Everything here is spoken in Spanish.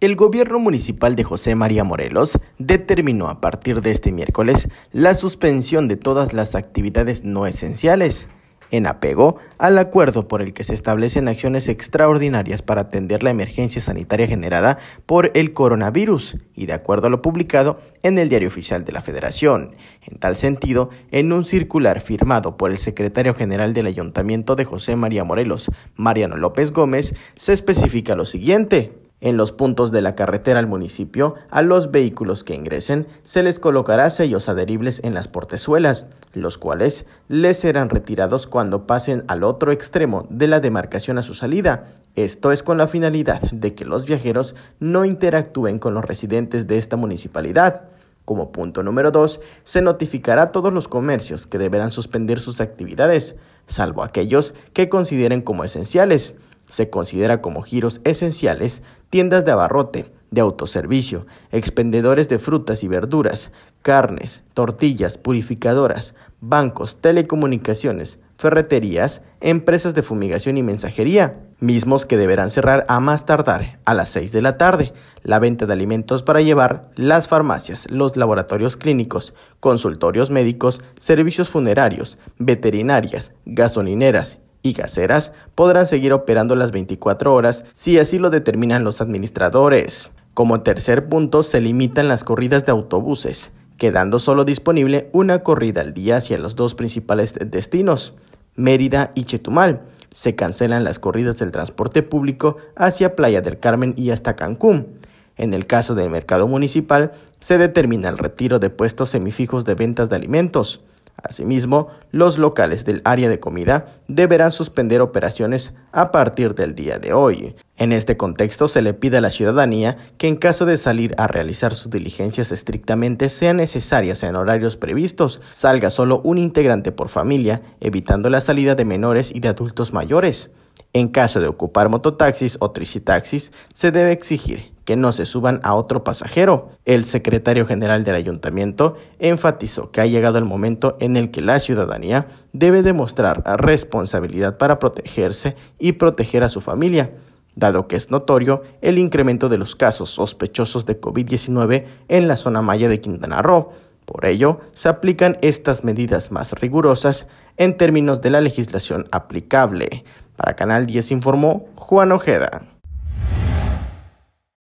El gobierno municipal de José María Morelos determinó a partir de este miércoles la suspensión de todas las actividades no esenciales, en apego al acuerdo por el que se establecen acciones extraordinarias para atender la emergencia sanitaria generada por el coronavirus y de acuerdo a lo publicado en el Diario Oficial de la Federación. En tal sentido, en un circular firmado por el secretario general del Ayuntamiento de José María Morelos, Mariano López Gómez, se especifica lo siguiente. En los puntos de la carretera al municipio, a los vehículos que ingresen se les colocará sellos adheribles en las portezuelas, los cuales les serán retirados cuando pasen al otro extremo de la demarcación a su salida. Esto es con la finalidad de que los viajeros no interactúen con los residentes de esta municipalidad. Como punto número 2, se notificará a todos los comercios que deberán suspender sus actividades, salvo aquellos que consideren como esenciales se considera como giros esenciales tiendas de abarrote, de autoservicio, expendedores de frutas y verduras, carnes, tortillas, purificadoras, bancos, telecomunicaciones, ferreterías, empresas de fumigación y mensajería, mismos que deberán cerrar a más tardar a las 6 de la tarde, la venta de alimentos para llevar, las farmacias, los laboratorios clínicos, consultorios médicos, servicios funerarios, veterinarias, gasolineras y gaseras podrán seguir operando las 24 horas si así lo determinan los administradores. Como tercer punto se limitan las corridas de autobuses, quedando solo disponible una corrida al día hacia los dos principales destinos, Mérida y Chetumal. Se cancelan las corridas del transporte público hacia Playa del Carmen y hasta Cancún. En el caso del mercado municipal, se determina el retiro de puestos semifijos de ventas de alimentos. Asimismo, los locales del área de comida deberán suspender operaciones a partir del día de hoy. En este contexto, se le pide a la ciudadanía que en caso de salir a realizar sus diligencias estrictamente sean necesarias en horarios previstos, salga solo un integrante por familia, evitando la salida de menores y de adultos mayores. En caso de ocupar mototaxis o tricitaxis, se debe exigir no se suban a otro pasajero. El secretario general del ayuntamiento enfatizó que ha llegado el momento en el que la ciudadanía debe demostrar responsabilidad para protegerse y proteger a su familia dado que es notorio el incremento de los casos sospechosos de COVID-19 en la zona maya de Quintana Roo. Por ello, se aplican estas medidas más rigurosas en términos de la legislación aplicable. Para Canal 10 informó Juan Ojeda.